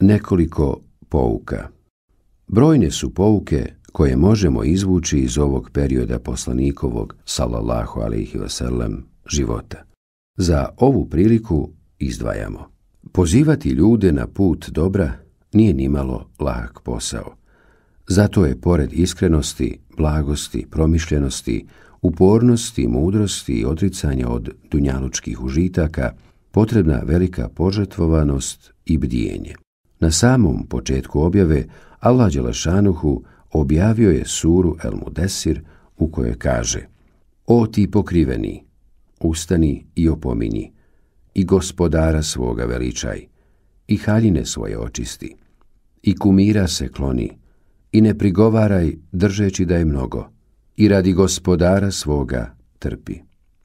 Nekoliko pouka Brojne su pouke koje možemo izvući iz ovog perioda poslanikovog, salallahu alaihi vasallam, života. Za ovu priliku izdvajamo. Pozivati ljude na put dobra nije nimalo lahak posao. Zato je pored iskrenosti, blagosti, promišljenosti, upornosti, mudrosti i odricanja od dunjalučkih užitaka potrebna velika požetvovanost i bdijenje. Na samom početku objave Allah Đelešanuhu objavio je suru El Mudesir u kojoj kaže O ti pokriveni, ustani i opominji, i gospodara svoga veličaj, i haljine svoje očisti, i kumira se kloni, i ne prigovaraj držeći da je mnogo, i radi gospodara svoga trpi.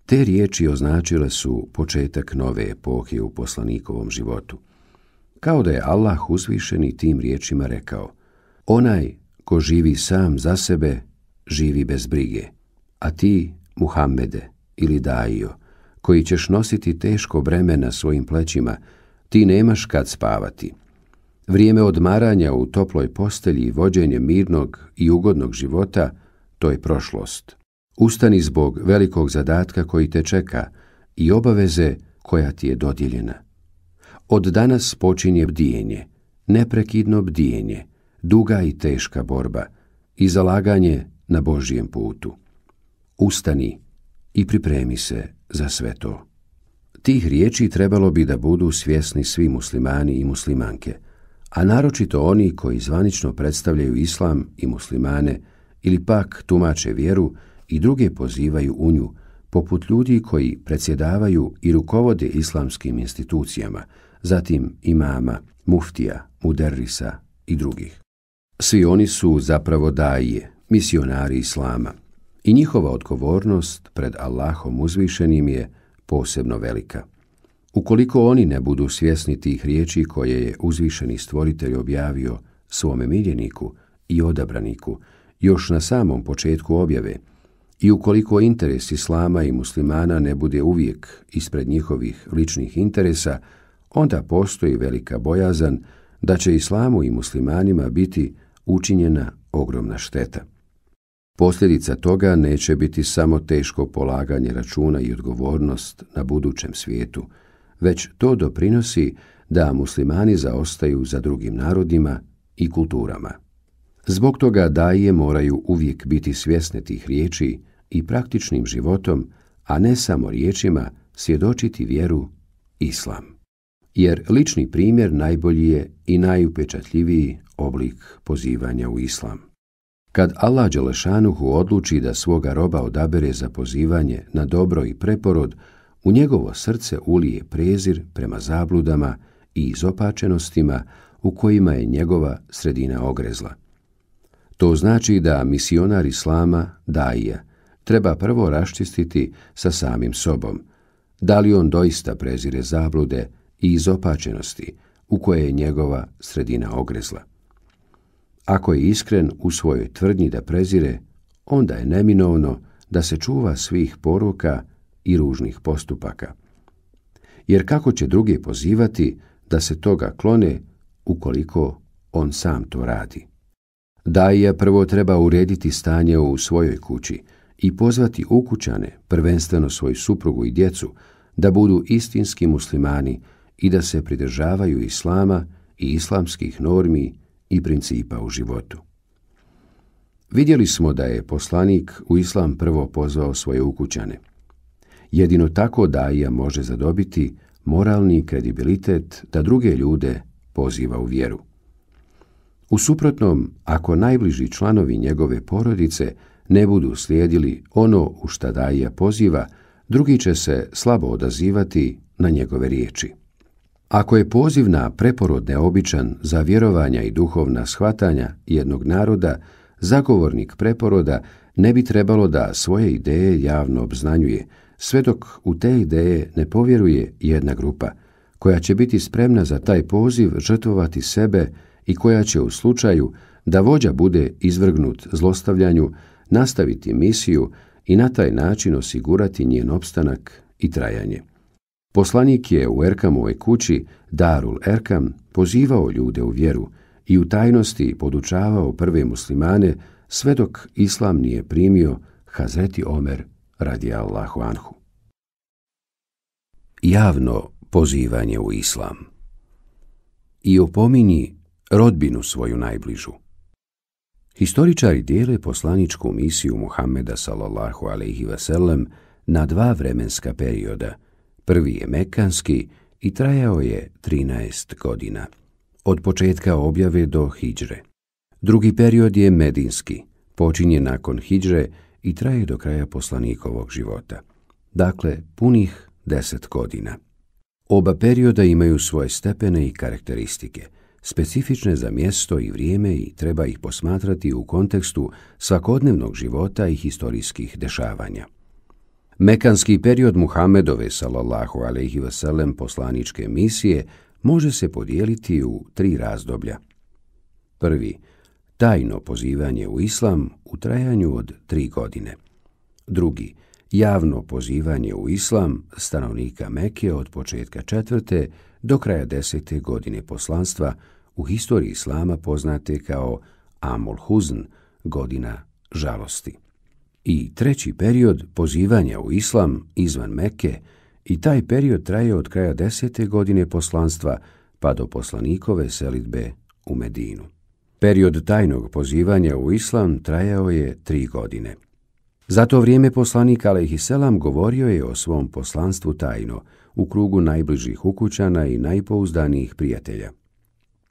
Te riječi označile su početak nove epohe u poslanikovom životu kao da je Allah uzvišeni tim riječima rekao Onaj ko živi sam za sebe, živi bez brige, a ti, Muhammede ili Dajio, koji ćeš nositi teško breme na svojim plećima, ti nemaš kad spavati. Vrijeme odmaranja u toploj postelji i vođenje mirnog i ugodnog života, to je prošlost. Ustani zbog velikog zadatka koji te čeka i obaveze koja ti je dodjeljena. Od danas počinje bdijenje, neprekidno bdijenje, duga i teška borba i zalaganje na Božijem putu. Ustani i pripremi se za sve to. Tih riječi trebalo bi da budu svjesni svi muslimani i muslimanke, a naročito oni koji zvanično predstavljaju islam i muslimane ili pak tumače vjeru i druge pozivaju u nju, poput ljudi koji predsjedavaju i rukovode islamskim institucijama, zatim imama, muftija, muderrisa i drugih. Svi oni su zapravo daje, misionari islama. I njihova odgovornost pred Allahom uzvišenim je posebno velika. Ukoliko oni ne budu svjesni tih riječi koje je uzvišeni stvoritelj objavio svome miljeniku i odabraniku još na samom početku objave, i ukoliko interes islama i muslimana ne bude uvijek ispred njihovih ličnih interesa, onda postoji velika bojazan da će islamu i muslimanima biti učinjena ogromna šteta. Posljedica toga neće biti samo teško polaganje računa i odgovornost na budućem svijetu, već to doprinosi da muslimani zaostaju za drugim narodima i kulturama. Zbog toga daje moraju uvijek biti svjesne tih riječi i praktičnim životom, a ne samo riječima, svjedočiti vjeru islam jer lični primjer najbolji je i najupečatljiviji oblik pozivanja u islam. Kad Allah Đelešanuhu odluči da svoga roba odabere za pozivanje na dobro i preporod, u njegovo srce ulije prezir prema zabludama i izopačenostima u kojima je njegova sredina ogrezla. To znači da misionar Islama, Dajija, treba prvo raščistiti sa samim sobom, da li on doista prezire zablude, i izopačenosti u koje je njegova sredina ogrezla. Ako je iskren u svojoj tvrdnji da prezire, onda je neminovno da se čuva svih poruka i ružnih postupaka. Jer kako će druge pozivati da se toga klone ukoliko on sam to radi? Dajija prvo treba urediti stanje u svojoj kući i pozvati ukućane, prvenstveno svoju suprugu i djecu, da budu istinski muslimani, i da se pridržavaju islama i islamskih normi i principa u životu. Vidjeli smo da je poslanik u islam prvo pozvao svoje ukućane. Jedino tako daija može zadobiti moralni kredibilitet da druge ljude poziva u vjeru. U suprotnom, ako najbliži članovi njegove porodice ne budu slijedili ono u šta daija poziva, drugi će se slabo odazivati na njegove riječi. Ako je poziv na preporod neobičan za vjerovanja i duhovna shvatanja jednog naroda, zagovornik preporoda ne bi trebalo da svoje ideje javno obznanjuje, sve dok u te ideje ne povjeruje jedna grupa, koja će biti spremna za taj poziv žrtvovati sebe i koja će u slučaju da vođa bude izvrgnut zlostavljanju, nastaviti misiju i na taj način osigurati njen opstanak i trajanje. Poslanik je u Erkamovoj kući, Darul Erkam, pozivao ljude u vjeru i u tajnosti podučavao prve muslimane sve dok islam nije primio Hazreti Omer radi Allahu Anhu. Javno pozivanje u islam I opomini rodbinu svoju najbližu. Historičari dijele poslaničku misiju Muhammeda sallallahu alaihi wasallam na dva vremenska perioda – Prvi je mekanski i trajao je 13 godina, od početka objave do hijdžre. Drugi period je medinski, počinje nakon hijdžre i traje do kraja poslanikovog života, dakle punih 10 godina. Oba perioda imaju svoje stepene i karakteristike, specifične za mjesto i vrijeme i treba ih posmatrati u kontekstu svakodnevnog života i historijskih dešavanja. Mekanski period Muhammedove, salallahu alaihi vselem, poslaničke misije, može se podijeliti u tri razdoblja. Prvi, tajno pozivanje u islam u trajanju od tri godine. Drugi, javno pozivanje u islam stanovnika Mekije od početka četvrte do kraja desete godine poslanstva u historiji islama poznate kao Amul Huzn, godina žalosti i treći period pozivanja u islam izvan Mekke i taj period traje od kraja desete godine poslanstva pa do poslanikove selitbe u Medinu. Period tajnog pozivanja u islam trajao je tri godine. Za to vrijeme poslanik Selam govorio je o svom poslanstvu tajno u krugu najbližih ukućana i najpouzdanijih prijatelja.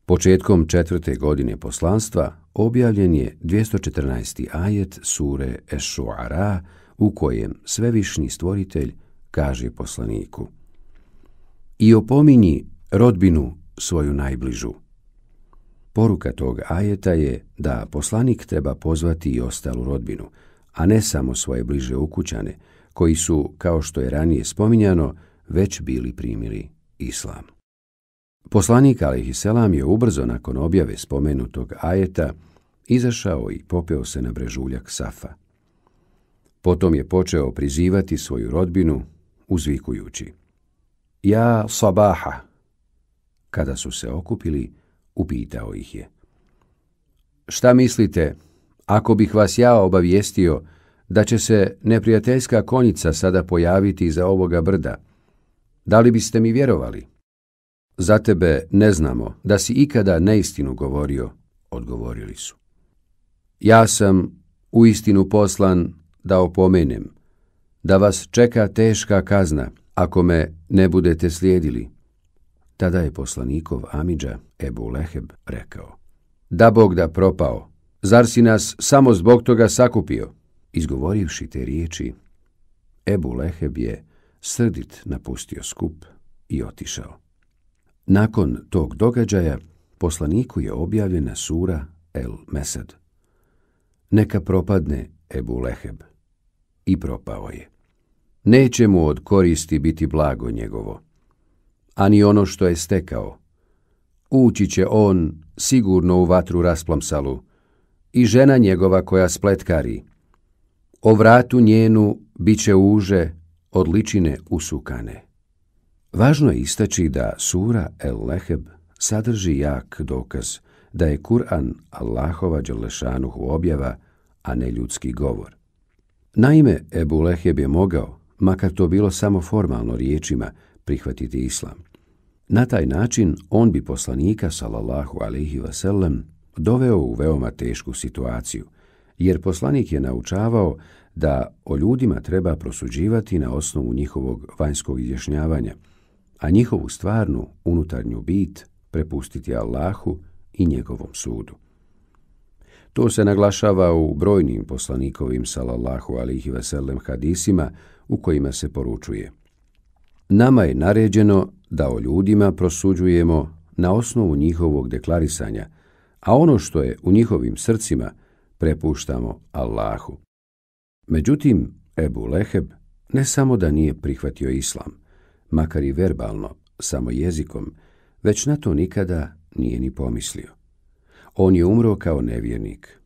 Početkom četvrte godine poslanstva, objavljen je 214. ajet sure Eshuara u kojem svevišnji stvoritelj kaže poslaniku I opominji rodbinu svoju najbližu. Poruka tog ajeta je da poslanik treba pozvati i ostalu rodbinu, a ne samo svoje bliže ukućane, koji su, kao što je ranije spominjano, već bili primili islamu. Poslanik Alihi Selam je ubrzo nakon objave spomenutog ajeta izašao i popeo se na brežuljak Safa. Potom je počeo prizivati svoju rodbinu, uzvikujući. Ja sabaha! Kada su se okupili, upitao ih je. Šta mislite, ako bih vas ja obavijestio da će se neprijateljska konjica sada pojaviti iza ovoga brda, da li biste mi vjerovali? za tebe ne znamo da si ikada neistinu govorio, odgovorili su. Ja sam u istinu poslan da opomenem, da vas čeka teška kazna ako me ne budete slijedili. Tada je poslanikov Amidža Ebu Leheb rekao, da Bog da propao, zar si nas samo zbog toga sakupio? Izgovorivši te riječi, Ebu Leheb je srdit napustio skup i otišao. Nakon tog događaja, poslaniku je objavljena sura El Mesad. Neka propadne Ebu Leheb. I propao je. Neće mu od koristi biti blago njegovo, ani ono što je stekao. Ući će on sigurno u vatru rasplamsalu i žena njegova koja spletkari. O vratu njenu biće uže od ličine usukane. Važno je istaći da sura El Leheb sadrži jak dokaz da je Kur'an Allahova Đelešanuhu objava, a ne ljudski govor. Naime, Ebu Leheb je mogao, makar to bilo samo formalno riječima, prihvatiti islam. Na taj način on bi poslanika, salallahu alihi vasallam, doveo u veoma tešku situaciju, jer poslanik je naučavao da o ljudima treba prosuđivati na osnovu njihovog vanjskog izjašnjavanja – a njihovu stvarnu unutarnju bit prepustiti Allahu i njegovom sudu. To se naglašava u brojnim poslanikovim salallahu alihi veselem hadisima u kojima se poručuje. Nama je naređeno da o ljudima prosuđujemo na osnovu njihovog deklarisanja, a ono što je u njihovim srcima prepuštamo Allahu. Međutim, Ebu Leheb ne samo da nije prihvatio islam, makar i verbalno, samo jezikom, već na to nikada nije ni pomislio. On je umro kao nevjernik,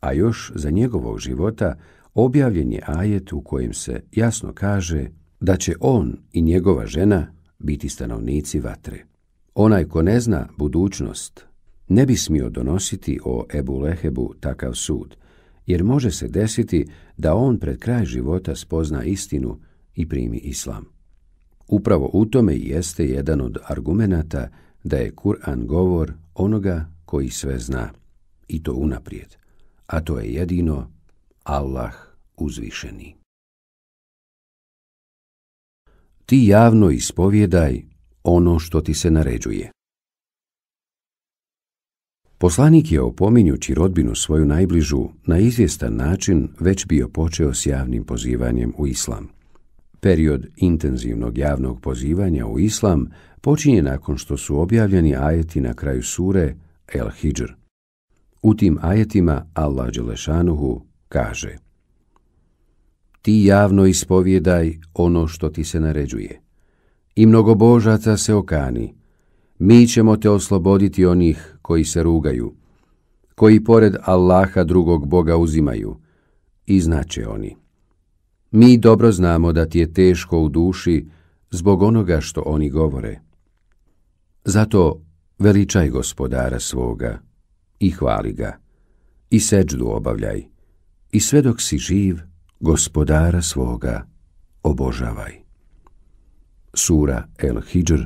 a još za njegovog života objavljen je ajet u kojem se jasno kaže da će on i njegova žena biti stanovnici vatre. Onaj ko ne zna budućnost ne bi smio donositi o Ebu Lehebu takav sud, jer može se desiti da on pred kraj života spozna istinu i primi islam. Upravo u tome jeste jedan od argumenata da je Kur'an govor onoga koji sve zna, i to unaprijed, a to je jedino Allah uzvišeni. Ti javno ispovjedaj ono što ti se naređuje. Poslanik je opominjući rodbinu svoju najbližu na izvjestan način već bio počeo s javnim pozivanjem u islam. Period intenzivnog javnog pozivanja u islam počinje nakon što su objavljeni ajeti na kraju sure El Hijr. U tim ajetima Allah Đelešanuhu kaže Ti javno ispovjedaj ono što ti se naređuje. I mnogo božaca se okani. Mi ćemo te osloboditi onih koji se rugaju, koji pored Allaha drugog Boga uzimaju. I znače oni mi dobro znamo da ti je teško u duši zbog onoga što oni govore. Zato veličaj gospodara svoga i hvali ga i seđdu obavljaj i sve dok si živ gospodara svoga obožavaj. Sura El Hidžr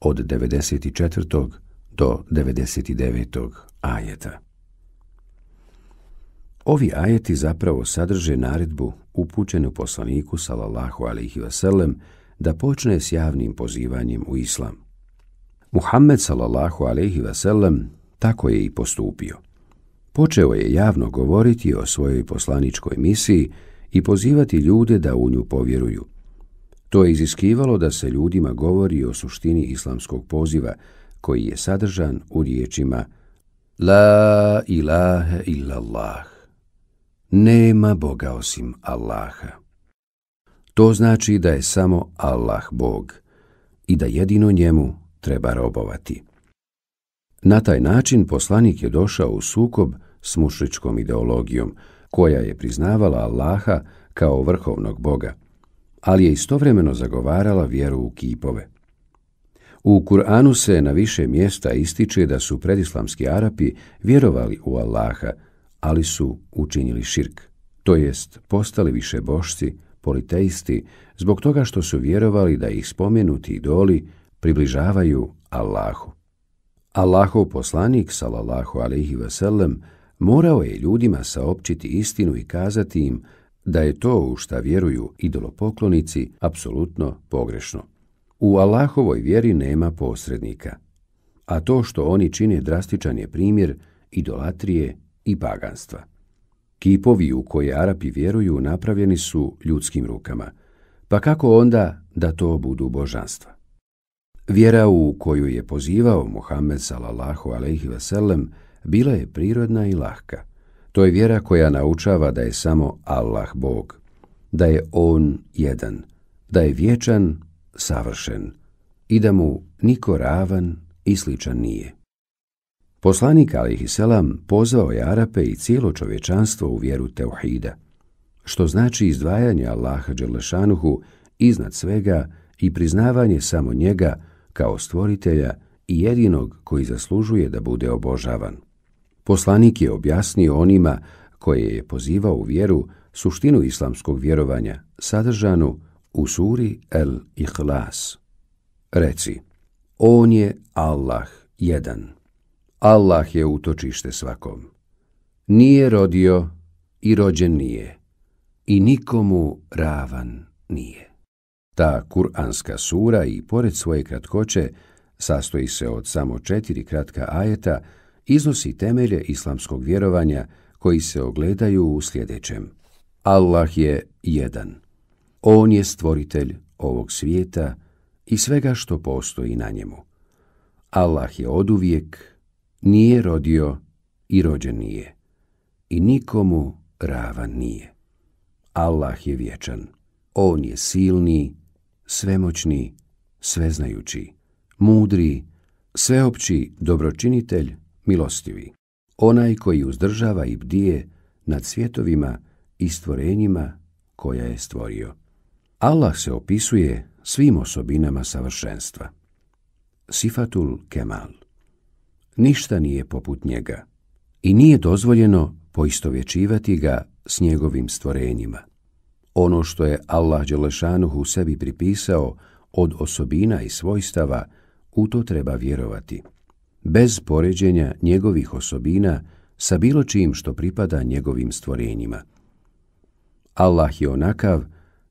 od 94. do 99. ajeta. Ovi ajeti zapravo sadrže naredbu upućenu poslaniku sallallahu alaihi wasallam da počne s javnim pozivanjem u islam. Muhammed sallallahu alaihi wasallam tako je i postupio. Počeo je javno govoriti o svojoj poslaničkoj misiji i pozivati ljude da u nju povjeruju. To je iziskivalo da se ljudima govori o suštini islamskog poziva koji je sadržan u riječima La ilaha illallah nema Boga osim Allaha. To znači da je samo Allah Bog i da jedino njemu treba robovati. Na taj način poslanik je došao u sukob s mušličkom ideologijom, koja je priznavala Allaha kao vrhovnog Boga, ali je istovremeno zagovarala vjeru u kipove. U Kur'anu se na više mjesta ističe da su predislamski Arapi vjerovali u Allaha – ali su učinili širk, to jest postali više bošci, politeisti, zbog toga što su vjerovali da ih spomenuti idoli približavaju Allahu. Allahov poslanik, salallahu alaihi sellem, morao je ljudima saopćiti istinu i kazati im da je to u šta vjeruju idolopoklonici apsolutno pogrešno. U Allahovoj vjeri nema posrednika, a to što oni čine drastičan je primjer idolatrije i paganstva. Kipovi u koje Arapi vjeruju napravljeni su ljudskim rukama, pa kako onda da to budu božanstva? Vjera u koju je pozivao Mohamed sallallahu alaihi wasallam bila je prirodna i lahka. To je vjera koja naučava da je samo Allah Bog, da je On jedan, da je vječan, savršen i da mu niko ravan i sličan nije. Poslanik alihi selam pozvao je Arape i cijelo čovječanstvo u vjeru Teuhida, što znači izdvajanje Allaha Đerlešanuhu iznad svega i priznavanje samo njega kao stvoritelja i jedinog koji zaslužuje da bude obožavan. Poslanik je objasnio onima koje je pozivao u vjeru suštinu islamskog vjerovanja sadržanu u suri El Ihlas. Reci, on je Allah jedan. Allah je utočište svakom. Nije rodio i rođen nije i nikomu ravan nije. Ta kuranska sura i pored svoje kratkoće sastoji se od samo četiri kratka ajeta iznosi temelje islamskog vjerovanja koji se ogledaju u sljedećem. Allah je jedan. On je stvoritelj ovog svijeta i svega što postoji na njemu. Allah je oduvijek uvijek nije rodio i rođen nije, i nikomu ravan nije. Allah je vječan, on je silni, svemoćni, sveznajući, mudri, sveopći, dobročinitelj, milostivi. Onaj koji uzdržava i bdije nad svjetovima i stvorenjima koja je stvorio. Allah se opisuje svim osobinama savršenstva. Sifatul Kemal ništa nije poput njega i nije dozvoljeno poistovječivati ga s njegovim stvorenjima. Ono što je Allah Đelešanuhu sebi pripisao od osobina i svojstava, u to treba vjerovati. Bez poređenja njegovih osobina sa bilo čim što pripada njegovim stvorenjima. Allah je onakav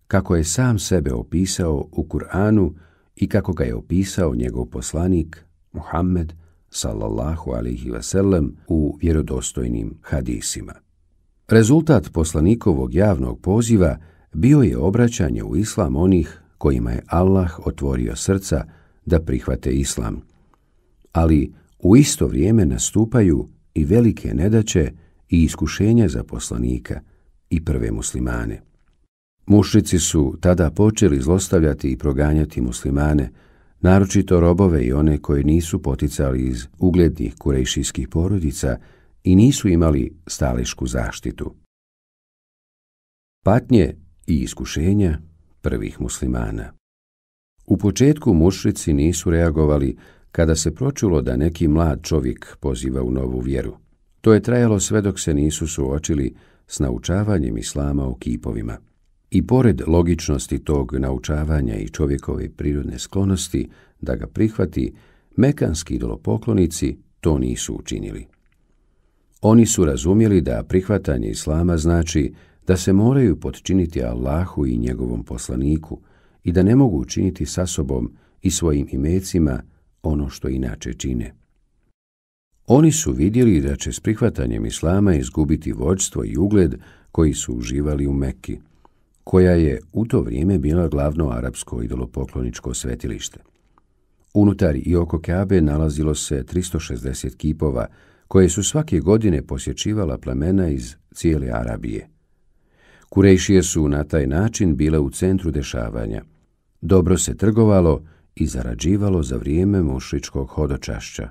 kako je sam sebe opisao u Kur'anu i kako ga je opisao njegov poslanik, Muhammed, sallallahu alaihi wasallam, u vjerodostojnim hadisima. Rezultat poslanikovog javnog poziva bio je obraćanje u islam onih kojima je Allah otvorio srca da prihvate islam. Ali u isto vrijeme nastupaju i velike nedaće i iskušenja za poslanika i prve muslimane. Mušrici su tada počeli zlostavljati i proganjati muslimane, naročito robove i one koji nisu poticali iz uglednih kurejšijskih porodica i nisu imali stališku zaštitu. Patnje i iskušenja prvih muslimana U početku mušrici nisu reagovali kada se pročulo da neki mlad čovjek poziva u novu vjeru. To je trajalo sve dok se nisu suočili s naučavanjem islama o kipovima – I pored logičnosti tog naučavanja i čovjekove prirodne sklonosti da ga prihvati, mekanski idolopoklonici to nisu učinili. Oni su razumjeli da prihvatanje islama znači da se moraju podčiniti Allahu i njegovom poslaniku i da ne mogu učiniti sa sobom i svojim imecima ono što inače čine. Oni su vidjeli da će s prihvatanjem islama izgubiti vođstvo i ugled koji su uživali u Mekki koja je u to vrijeme bila glavno arapsko idolopokloničko svetilište. Unutar i oko Kabe nalazilo se 360 kipova, koje su svake godine posjećivala plemena iz cijele Arabije. Kurejšije su na taj način bile u centru dešavanja. Dobro se trgovalo i zarađivalo za vrijeme mušličkog hodočašća.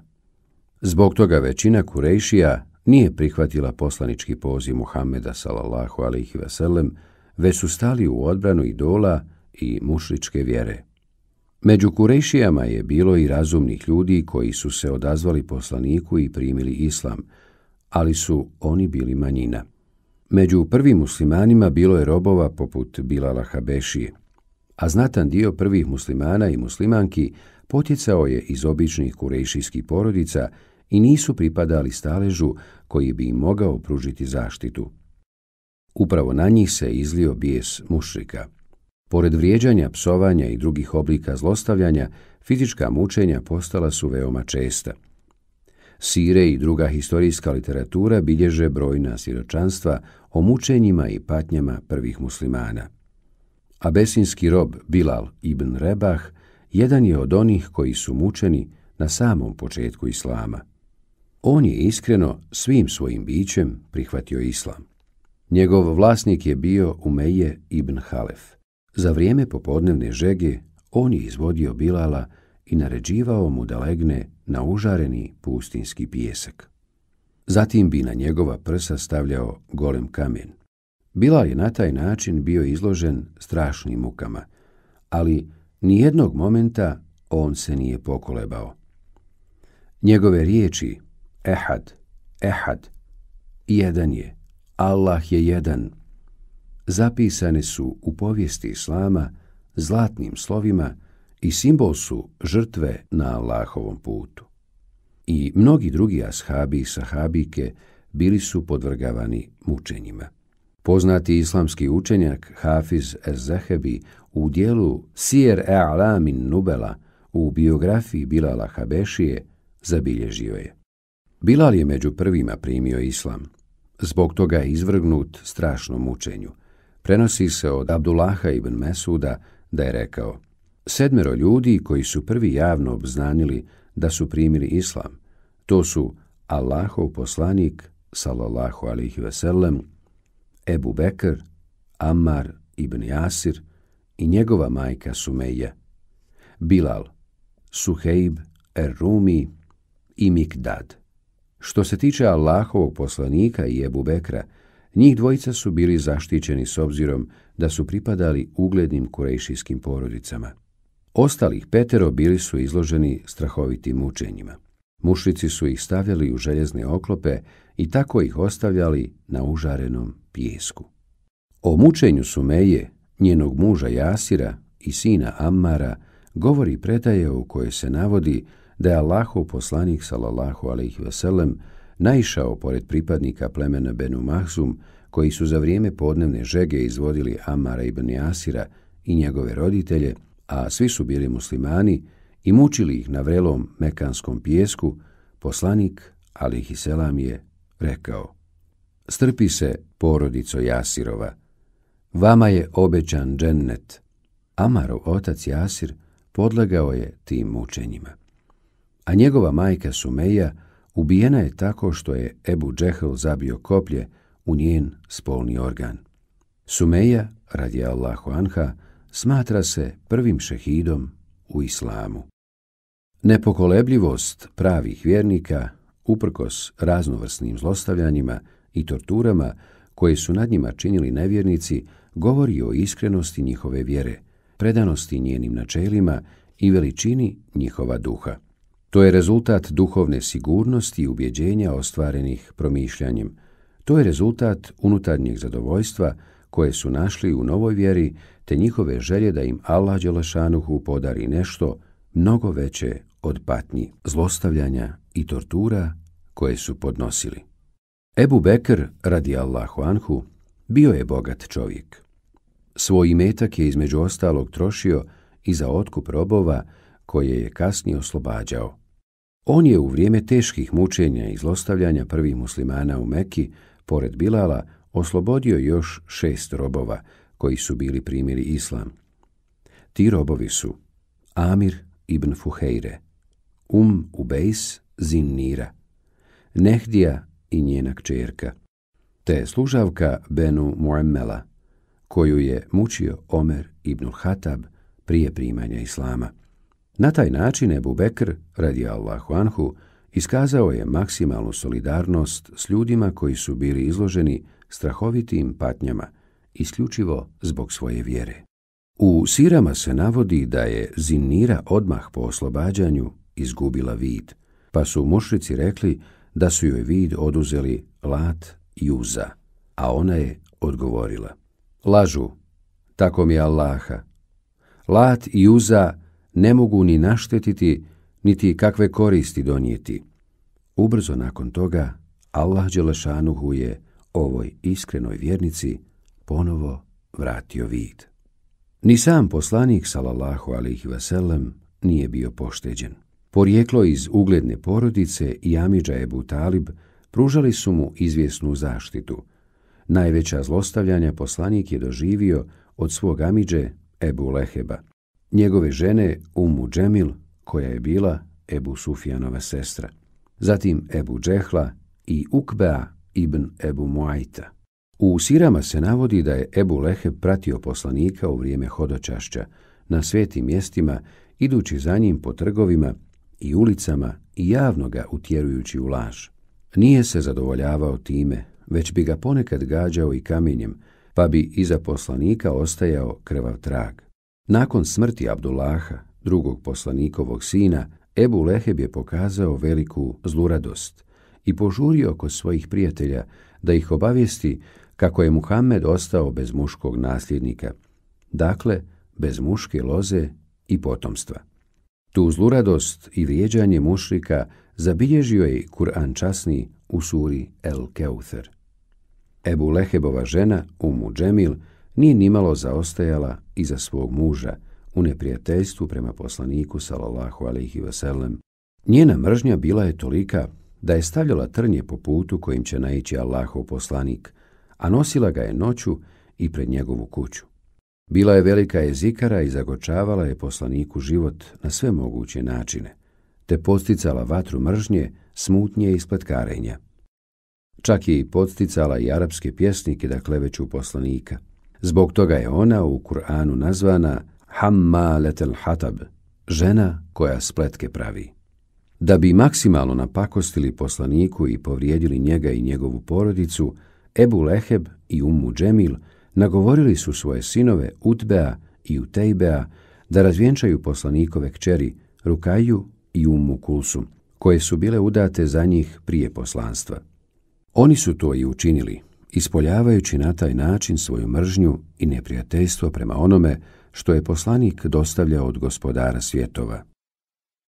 Zbog toga većina Kurejšija nije prihvatila poslanički poziv Muhammeda sallallahu alaihi wasallam, već su stali u odbranu idola i mušličke vjere. Među Kurešijama je bilo i razumnih ljudi koji su se odazvali poslaniku i primili islam, ali su oni bili manjina. Među prvim muslimanima bilo je robova poput Bilala Habešije, a znatan dio prvih muslimana i muslimanki potjecao je iz običnih kurešijskih porodica i nisu pripadali staležu koji bi im mogao pružiti zaštitu. Upravo na njih se izlio bijes mušrika. Pored vrijeđanja, psovanja i drugih oblika zlostavljanja, fizička mučenja postala su veoma česta. Sire i druga historijska literatura bilježe brojna siročanstva o mučenjima i patnjama prvih muslimana. Abesinski rob Bilal ibn Rebah jedan je od onih koji su mučeni na samom početku islama. On je iskreno svim svojim bićem prihvatio islam. Njegov vlasnik je bio Umeje ibn Halef. Za vrijeme popodnevne žege on je izvodio Bilala i naređivao mu da legne na užareni pustinski pijesak. Zatim bi na njegova prsa stavljao golem kamen. Bilal je na taj način bio izložen strašnim mukama, ali ni jednog momenta on se nije pokolebao. Njegove riječi, ehad, ehad, jedan je, Allah je jedan. Zapisane su u povijesti Islama zlatnim slovima i simbol su žrtve na Allahovom putu. I mnogi drugi ashabi i sahabike bili su podvrgavani mučenjima. Poznati islamski učenjak Hafiz Ez Zahebi u dijelu Sir e'alamin Nubela u biografiji Bilala Habešije zabilježio je. Bilal je među prvima primio islam, Zbog toga je izvrgnut strašnom mučenju. Prenosi se od Abdullaha ibn Mesuda da je rekao Sedmero ljudi koji su prvi javno obznanili da su primili islam, to su Allahov poslanik, salallahu alihi veselem, Ebu Bekr, Ammar ibn Jasir i njegova majka Sumeja, Bilal, Suheib, Errumi i Mikdad. Što se tiče Allahovog poslanika i Ebu Bekra, njih dvojica su bili zaštićeni s obzirom da su pripadali uglednim kurejšijskim porodicama. Ostalih petero bili su izloženi strahovitim mučenjima. Mušlici su ih stavljali u željezne oklope i tako ih ostavljali na užarenom pijesku. O mučenju Sumeje, njenog muža Jasira i sina Ammara govori predaje u kojoj se navodi da je Allahov poslanik sallallahu alejhi ve sellem naišao pored pripadnika plemena Benu Mahzum koji su za vrijeme podnevne žege izvodili Amara ibn Jasira i njegove roditelje, a svi su bili muslimani i mučili ih na vrelom mekanskom pjesku, poslanik alaihi selam je rekao Strpi se, porodico Jasirova, vama je obećan džennet. Amarov otac Jasir podlegao je tim mučenjima a njegova majka Sumeja ubijena je tako što je Ebu Džehl zabio koplje u njen spolni organ. Sumeja, radi Allahu Anha, smatra se prvim šehidom u islamu. Nepokolebljivost pravih vjernika, uprkos raznovrsnim zlostavljanjima i torturama koje su nad njima činili nevjernici, govori o iskrenosti njihove vjere, predanosti njenim načelima i veličini njihova duha. To je rezultat duhovne sigurnosti i ubjeđenja ostvarenih promišljanjem. To je rezultat unutarnjeg zadovoljstva koje su našli u novoj vjeri te njihove želje da im Allah Đelešanuhu podari nešto mnogo veće od patnji, zlostavljanja i tortura koje su podnosili. Ebu Bekr, radi Allahu Anhu, bio je bogat čovjek. Svoj imetak je između ostalog trošio i za otkup robova koje je kasnije oslobađao. On je u vrijeme teških mučenja i zlostavljanja prvih muslimana u Meki, pored Bilala, oslobodio još šest robova koji su bili primili islam. Ti robovi su Amir ibn Fuheire, Um Ubejs Zin Nira, Nehdija i njena kćerka, te služavka Benu Muammela, koju je mučio Omer ibn Hatab prije primanja islama. Na taj način Ebu Bekr, radi Allahu Anhu, iskazao je maksimalnu solidarnost s ljudima koji su bili izloženi strahovitim patnjama, isključivo zbog svoje vjere. U sirama se navodi da je Zinira odmah po oslobađanju izgubila vid, pa su mušrici rekli da su joj vid oduzeli lat juza, a ona je odgovorila. Lažu, tako mi Allaha. Lat i uza ne mogu ni naštetiti, niti kakve koristi donijeti. Ubrzo nakon toga, Allah Đelešanuhu je ovoj iskrenoj vjernici ponovo vratio vid. Ni sam poslanik, salallahu alaihi vasallam, nije bio pošteđen. Porijeklo iz ugledne porodice i Amidža Ebu Talib pružali su mu izvjesnu zaštitu. Najveća zlostavljanja poslanik je doživio od svog Amidže Ebu Leheba – njegove žene Umu Džemil, koja je bila Ebu Sufjanova sestra, zatim Ebu Džehla i Ukbea ibn Ebu Muajta. U sirama se navodi da je Ebu Leheb pratio poslanika u vrijeme hodočašća na svetim mjestima, idući za njim po trgovima i ulicama i javno ga utjerujući u laž. Nije se zadovoljavao time, već bi ga ponekad gađao i kamenjem, pa bi iza poslanika ostajao krvav trag. Nakon smrti Abdullaha, drugog poslanikovog sina, Ebu Leheb je pokazao veliku zluradost i požurio oko svojih prijatelja da ih obavijesti kako je Muhammed ostao bez muškog nasljednika, dakle, bez muške loze i potomstva. Tu zluradost i vrijeđanje mušrika zabilježio je Kur'an časni u suri El Keuther. Ebu Lehebova žena, Umu Džemil, nije nimalo zaostajala i za svog muža u neprijateljstvu prema poslaniku sallallahu alaihi wasallam. Njena mržnja bila je tolika da je stavljala trnje po putu kojim će naići Allahov poslanik, a nosila ga je noću i pred njegovu kuću. Bila je velika jezikara i zagočavala je poslaniku život na sve moguće načine, te posticala vatru mržnje, smutnje i spletkarenja. Čak je i posticala i arapske pjesnike da kleveću poslanika – Zbog toga je ona u Kur'anu nazvana Hammalet el Hatab, žena koja spletke pravi. Da bi maksimalno napakostili poslaniku i povrijedili njega i njegovu porodicu, Ebu Leheb i Ummu Džemil nagovorili su svoje sinove Utbea i Utejbea da razvjenčaju poslanikove kćeri Rukaju i Ummu Kulsum, koje su bile udate za njih prije poslanstva. Oni su to i učinili – ispoljavajući na taj način svoju mržnju i neprijateljstvo prema onome što je poslanik dostavljao od gospodara svjetova.